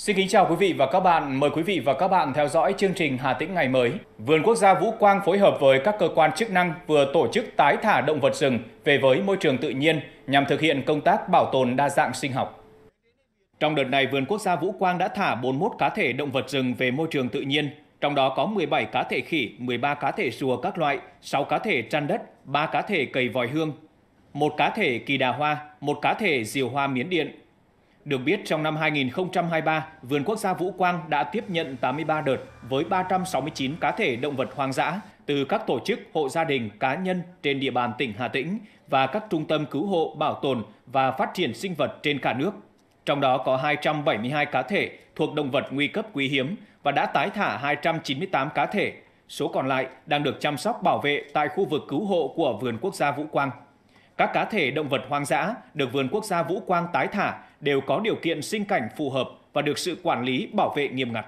Xin kính chào quý vị và các bạn. Mời quý vị và các bạn theo dõi chương trình Hà Tĩnh ngày mới. Vườn quốc gia Vũ Quang phối hợp với các cơ quan chức năng vừa tổ chức tái thả động vật rừng về với môi trường tự nhiên nhằm thực hiện công tác bảo tồn đa dạng sinh học. Trong đợt này, vườn quốc gia Vũ Quang đã thả 41 cá thể động vật rừng về môi trường tự nhiên, trong đó có 17 cá thể khỉ, 13 cá thể rùa các loại, 6 cá thể chăn đất, 3 cá thể cầy vòi hương, một cá thể kỳ đà hoa, một cá thể diều hoa miến điện, được biết, trong năm 2023, Vườn Quốc gia Vũ Quang đã tiếp nhận 83 đợt với 369 cá thể động vật hoang dã từ các tổ chức, hộ gia đình, cá nhân trên địa bàn tỉnh Hà Tĩnh và các trung tâm cứu hộ, bảo tồn và phát triển sinh vật trên cả nước. Trong đó có 272 cá thể thuộc động vật nguy cấp quý hiếm và đã tái thả 298 cá thể. Số còn lại đang được chăm sóc bảo vệ tại khu vực cứu hộ của Vườn Quốc gia Vũ Quang. Các cá thể động vật hoang dã được vườn quốc gia Vũ Quang tái thả đều có điều kiện sinh cảnh phù hợp và được sự quản lý bảo vệ nghiêm ngặt.